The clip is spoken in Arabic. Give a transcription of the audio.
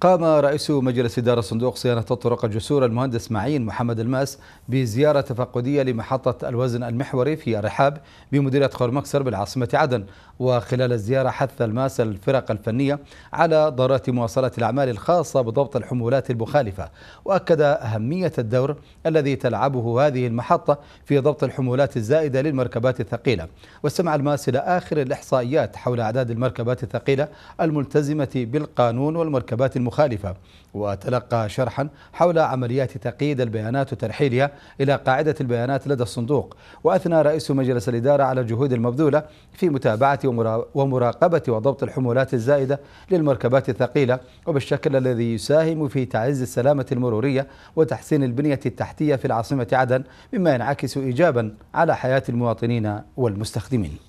قام رئيس مجلس إدارة صندوق صيانة الطرق الجسور المهندس معين محمد الماس بزيارة تفقدية لمحطة الوزن المحوري في الرحاب بمديرية مكسر بالعاصمة عدن وخلال الزيارة حث الماس الفرق الفنية على ضرورة مواصلة الأعمال الخاصة بضبط الحمولات المخالفة وأكد أهمية الدور الذي تلعبه هذه المحطة في ضبط الحمولات الزائدة للمركبات الثقيلة واستمع الماس إلى آخر الإحصائيات حول أعداد المركبات الثقيلة الملتزمة بالقانون والمركبات المخالفة المخالفة وتلقى شرحا حول عمليات تقييد البيانات وترحيلها إلى قاعدة البيانات لدى الصندوق وأثنى رئيس مجلس الإدارة على الجهود المبذولة في متابعة ومراقبة وضبط الحمولات الزائدة للمركبات الثقيلة وبالشكل الذي يساهم في تعزيز السلامة المرورية وتحسين البنية التحتية في العاصمة عدن مما ينعكس إيجابا على حياة المواطنين والمستخدمين